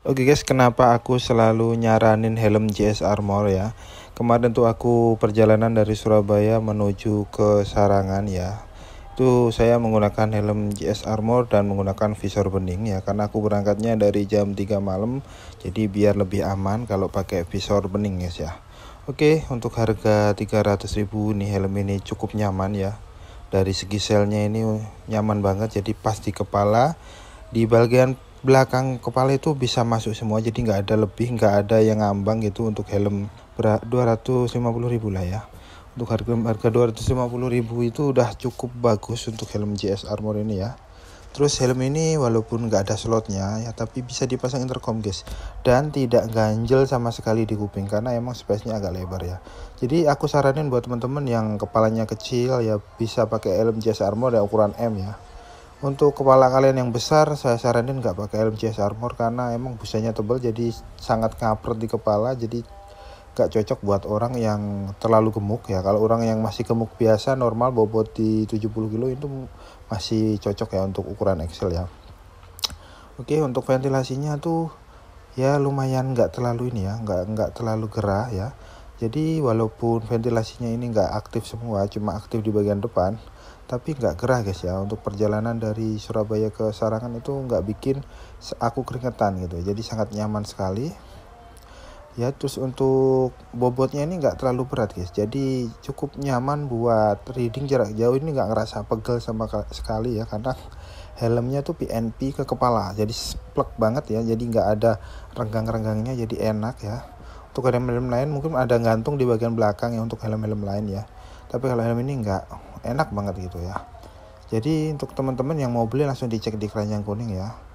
Oke okay guys, kenapa aku selalu nyaranin helm JS Armor ya? Kemarin tuh aku perjalanan dari Surabaya menuju ke Sarangan ya. Itu saya menggunakan helm JS Armor dan menggunakan visor bening ya karena aku berangkatnya dari jam 3 malam. Jadi biar lebih aman kalau pakai visor bening guys ya. Oke, okay, untuk harga 300.000 nih helm ini cukup nyaman ya. Dari segi selnya ini nyaman banget jadi pas di kepala di bagian belakang kepala itu bisa masuk semua jadi nggak ada lebih nggak ada yang ngambang gitu untuk helm ribu lah ya untuk harga harga ribu itu udah cukup bagus untuk helm JS Armor ini ya Terus helm ini walaupun nggak ada slotnya ya tapi bisa dipasang intercom guys dan tidak ganjel sama sekali di kuping karena emang space-nya agak lebar ya. Jadi aku saranin buat teman-teman yang kepalanya kecil ya bisa pakai helm JS armor ya ukuran M ya untuk kepala kalian yang besar saya saranin nggak pakai helm CS armor karena emang busanya tebal jadi sangat ngapret di kepala jadi gak cocok buat orang yang terlalu gemuk ya kalau orang yang masih gemuk biasa normal bobot di 70 kilo itu masih cocok ya untuk ukuran XL ya oke untuk ventilasinya tuh ya lumayan nggak terlalu ini ya nggak nggak terlalu gerah ya jadi walaupun ventilasinya ini nggak aktif semua, cuma aktif di bagian depan, tapi nggak gerah guys ya. Untuk perjalanan dari Surabaya ke Sarangan itu nggak bikin aku keringetan gitu. Jadi sangat nyaman sekali. Ya terus untuk bobotnya ini nggak terlalu berat guys. Jadi cukup nyaman buat reading jarak jauh ini nggak ngerasa pegel sama sekali ya karena helmnya tuh PNP ke kepala. Jadi plek banget ya. Jadi nggak ada renggang-renggangnya jadi enak ya untuk helm-helm lain mungkin ada gantung di bagian belakang ya untuk helm-helm lain ya tapi kalau helm ini enggak enak banget gitu ya jadi untuk teman-teman yang mau beli langsung dicek di keranjang kuning ya